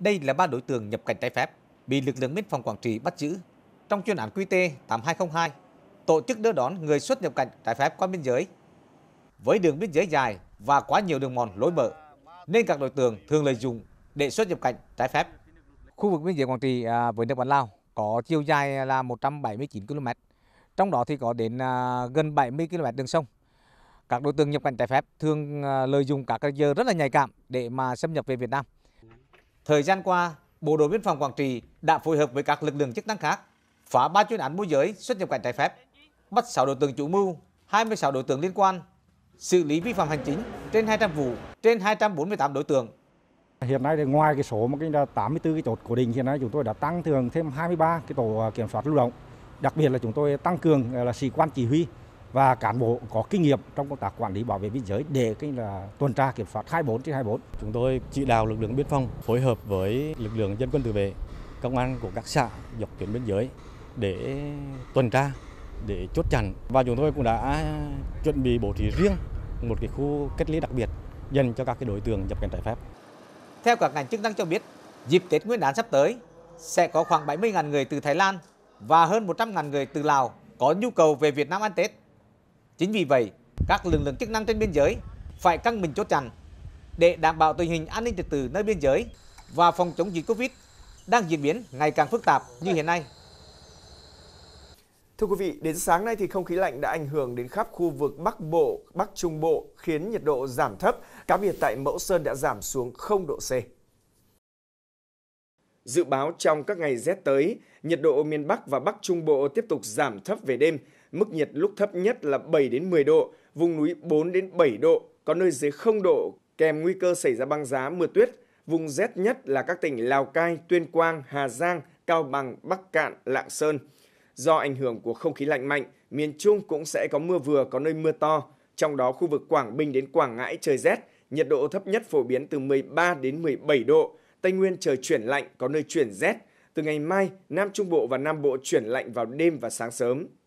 Đây là ba đối tượng nhập cảnh trái phép bị lực lượng biên phòng Quảng Trị bắt giữ trong chuyên án QT 8202 tổ chức đưa đón người xuất nhập cảnh trái phép qua biên giới. Với đường biên giới dài và quá nhiều đường mòn lối mở nên các đối tượng thường lợi dụng để xuất nhập cảnh trái phép. Khu vực biên giới Quảng Trị à, với nước bạn Lào có chiều dài là 179 km, trong đó thì có đến à, gần 70 km đường sông. Các đối tượng nhập cảnh trái phép thường à, lợi dụng các giờ rất là nhạy cảm để mà xâm nhập về Việt Nam. Thời gian qua, Bộ đội biên phòng Quảng Trị đã phối hợp với các lực lượng chức năng khác phá ba chuyên án môi giới xuất nhập cảnh trái phép, bắt 6 đối tượng chủ mưu, 26 đối tượng liên quan, xử lý vi phạm hành chính trên 200 vụ, trên 248 đối tượng. Hiện nay thì ngoài cái số một cái là 84 cái chốt cố định hiện nay chúng tôi đã tăng cường thêm 23 cái tổ à, kiểm soát lưu động. Đặc biệt là chúng tôi tăng cường là sĩ quan chỉ huy và cán bộ có kinh nghiệm trong công tác quản lý bảo vệ biên giới để cái là tuần tra kiểm soát 24 trên 24. Chúng tôi chỉ đạo lực lượng biên phòng phối hợp với lực lượng dân quân tự vệ, công an của các xã dọc tuyến biên giới để tuần tra, để chốt chặn và chúng tôi cũng đã chuẩn bị bố trí riêng một cái khu cách ly đặc biệt dành cho các cái đối tượng nhập cảnh trái phép. Theo các ngành chức năng cho biết, dịp Tết Nguyên đán sắp tới sẽ có khoảng 70.000 người từ Thái Lan và hơn 100.000 người từ Lào có nhu cầu về Việt Nam ăn Tết. Chính vì vậy, các lực lượng chức năng trên biên giới phải căng mình chốt chặn để đảm bảo tình hình an ninh trật tự nơi biên giới và phòng chống dịch Covid đang diễn biến ngày càng phức tạp như hiện nay. Thưa quý vị, đến sáng nay thì không khí lạnh đã ảnh hưởng đến khắp khu vực Bắc Bộ, Bắc Trung Bộ khiến nhiệt độ giảm thấp, cá biệt tại Mẫu Sơn đã giảm xuống 0 độ C. Dự báo trong các ngày rét tới, nhiệt độ miền Bắc và Bắc Trung Bộ tiếp tục giảm thấp về đêm, Mức nhiệt lúc thấp nhất là 7 đến 10 độ, vùng núi 4 đến 7 độ, có nơi dưới 0 độ, kèm nguy cơ xảy ra băng giá mưa tuyết. Vùng rét nhất là các tỉnh Lào Cai, Tuyên Quang, Hà Giang, Cao Bằng, Bắc Cạn, Lạng Sơn. Do ảnh hưởng của không khí lạnh mạnh, miền Trung cũng sẽ có mưa vừa có nơi mưa to, trong đó khu vực Quảng Bình đến Quảng Ngãi trời rét, nhiệt độ thấp nhất phổ biến từ 13 đến 17 độ, Tây Nguyên trời chuyển lạnh có nơi chuyển rét. Từ ngày mai, Nam Trung Bộ và Nam Bộ chuyển lạnh vào đêm và sáng sớm.